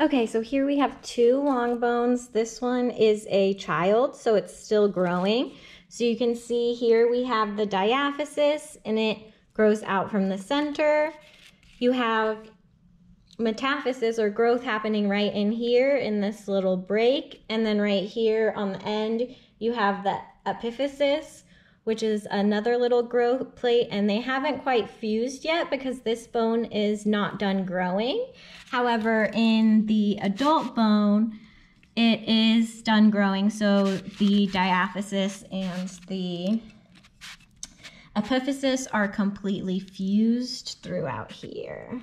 Okay, so here we have two long bones. This one is a child, so it's still growing. So you can see here we have the diaphysis and it grows out from the center. You have metaphysis or growth happening right in here in this little break. And then right here on the end, you have the epiphysis which is another little growth plate, and they haven't quite fused yet because this bone is not done growing. However, in the adult bone, it is done growing, so the diaphysis and the epiphysis are completely fused throughout here.